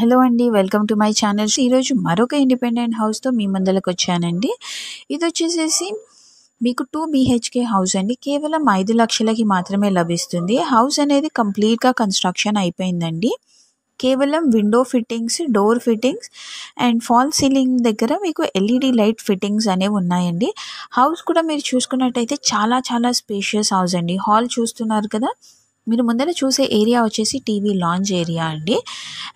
hello అండి welcome to my channels ఈరోజు మరొక ఇండిపెండెంట్ హౌస్తో మీ ముందరకు వచ్చానండి ఇది వచ్చేసేసి మీకు టూ బీహెచ్కే హౌస్ అండి కేవలం ఐదు లక్షలకి మాత్రమే లభిస్తుంది హౌస్ అనేది కంప్లీట్గా కన్స్ట్రక్షన్ అయిపోయిందండి కేవలం window fittings door fittings and false ceiling దగ్గర మీకు ఎల్ఈడి లైట్ ఫిట్టింగ్స్ అనేవి ఉన్నాయండి హౌస్ కూడా మీరు చూసుకున్నట్టయితే చాలా చాలా స్పేషియస్ హౌస్ అండి హాల్ చూస్తున్నారు కదా మీరు ముందర చూసే ఏరియా వచ్చేసి టీవీ లాంజ్ ఏరియా అండి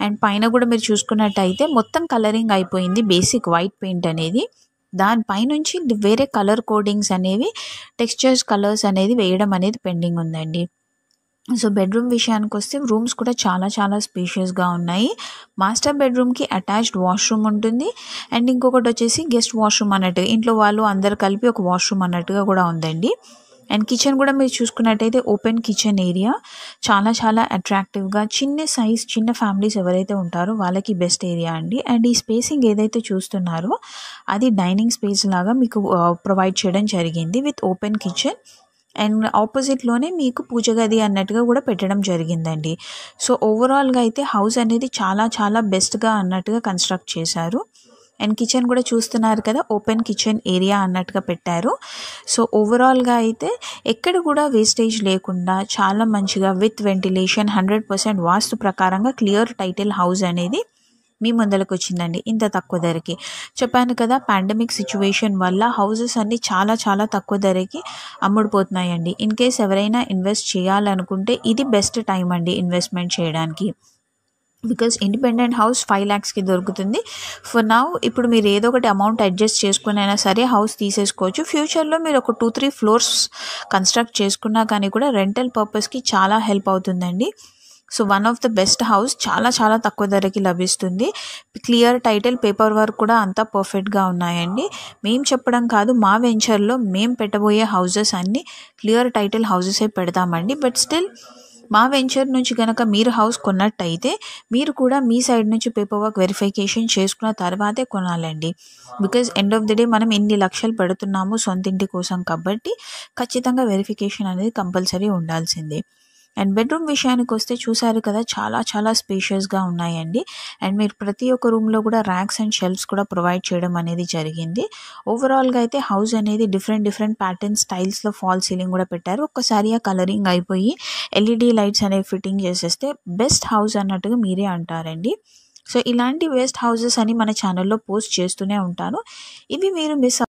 అండ్ పైన కూడా మీరు చూసుకున్నట్టయితే మొత్తం కలరింగ్ అయిపోయింది బేసిక్ వైట్ పెయింట్ అనేది దానిపైనుంచి వేరే కలర్ కోడింగ్స్ అనేవి టెక్స్చర్స్ కలర్స్ అనేది వేయడం అనేది పెండింగ్ ఉందండి సో బెడ్రూమ్ విషయానికి వస్తే రూమ్స్ కూడా చాలా చాలా స్పేషియస్గా ఉన్నాయి మాస్టర్ బెడ్రూమ్కి అటాచ్డ్ వాష్రూమ్ ఉంటుంది అండ్ ఇంకొకటి వచ్చేసి గెస్ట్ వాష్రూమ్ అన్నట్టు ఇంట్లో వాళ్ళు అందరు కలిపి ఒక వాష్రూమ్ అన్నట్టుగా కూడా ఉందండి అండ్ కిచెన్ కూడా మీరు చూసుకున్నట్టయితే ఓపెన్ కిచెన్ ఏరియా చాలా చాలా అట్రాక్టివ్గా చిన్న సైజ్ చిన్న ఫ్యామిలీస్ ఎవరైతే ఉంటారో వాళ్ళకి బెస్ట్ ఏరియా అండి అండ్ ఈ స్పేసింగ్ ఏదైతే చూస్తున్నారో అది డైనింగ్ స్పేస్ లాగా మీకు ప్రొవైడ్ చేయడం జరిగింది విత్ ఓపెన్ కిచెన్ అండ్ ఆపోజిట్లోనే మీకు పూజ గది అన్నట్టుగా కూడా పెట్టడం జరిగిందండి సో ఓవరాల్గా అయితే హౌస్ అనేది చాలా చాలా బెస్ట్గా అన్నట్టుగా కన్స్ట్రక్ట్ చేశారు అండ్ కిచెన్ కూడా చూస్తున్నారు కదా ఓపెన్ కిచెన్ ఏరియా అన్నట్టుగా పెట్టారు సో ఓవరాల్గా అయితే ఎక్కడ కూడా వేస్టేజ్ లేకుండా చాలా మంచిగా విత్ వెంటిలేషన్ హండ్రెడ్ పర్సెంట్ వాస్తు ప్రకారంగా క్లియర్ టైటిల్ హౌస్ అనేది మీ ముందలకు వచ్చిందండి ఇంత తక్కువ ధరకి చెప్పాను కదా పాండమిక్ సిచ్యువేషన్ వల్ల హౌసెస్ అన్నీ చాలా చాలా తక్కువ ధరకి అమ్ముడుపోతున్నాయండి ఇన్ కేస్ ఎవరైనా ఇన్వెస్ట్ చేయాలనుకుంటే ఇది బెస్ట్ టైం అండి ఇన్వెస్ట్మెంట్ చేయడానికి బికాస్ ఇండిపెండెంట్ హౌస్ ఫైవ్ ల్యాక్స్కి దొరుకుతుంది ఫర్ నౌ ఇప్పుడు మీరు ఏదో ఒకటి అమౌంట్ అడ్జస్ట్ అయినా సరే హౌస్ తీసేసుకోవచ్చు ఫ్యూచర్లో మీరు ఒక టూ త్రీ ఫ్లోర్స్ కన్స్ట్రక్ట్ చేసుకున్నా కానీ కూడా రెంటల్ పర్పస్కి చాలా హెల్ప్ అవుతుందండి so one of the best house చాలా చాలా తక్కువ ధరకి లభిస్తుంది క్లియర్ టైటిల్ పేపర్ వర్క్ కూడా అంతా పర్ఫెక్ట్గా ఉన్నాయండి మేము చెప్పడం కాదు మా వెంచర్లో మేము పెట్టబోయే హౌజెస్ అన్నీ క్లియర్ టైటిల్ హౌజెసే పెడతామండి బట్ స్టిల్ మా వెంచర్ నుంచి కనుక మీరు హౌస్ కొన్నట్టయితే మీరు కూడా మీ సైడ్ నుంచి పేపర్ వర్క్ వెరిఫికేషన్ చేసుకున్న తర్వాతే కొనాలండి because end of the day మనం ఎన్ని లక్షలు పెడుతున్నాము సొంతింటి కోసం కాబట్టి ఖచ్చితంగా వెరిఫికేషన్ అనేది కంపల్సరీ ఉండాల్సిందే అండ్ బెడ్రూమ్ విషయానికి వస్తే చూసారు కదా చాలా చాలా స్పేషియస్గా ఉన్నాయండి అండ్ మీరు ప్రతి ఒక్క రూమ్లో కూడా ర్యాక్స్ అండ్ షెల్ఫ్స్ కూడా ప్రొవైడ్ చేయడం అనేది జరిగింది ఓవరాల్గా అయితే హౌస్ అనేది డిఫరెంట్ డిఫరెంట్ ప్యాటర్న్ స్టైల్స్లో ఫాల్ సీలింగ్ కూడా పెట్టారు ఒక్కసారి ఆ కలరింగ్ అయిపోయి ఎల్ఈడి లైట్స్ అనేవి ఫిట్టింగ్ చేసేస్తే బెస్ట్ హౌస్ అన్నట్టుగా మీరే అంటారండి సో ఇలాంటి వేస్ట్ హౌసెస్ అని మన ఛానల్లో పోస్ట్ చేస్తూనే ఉంటాను ఇవి మీరు మిస్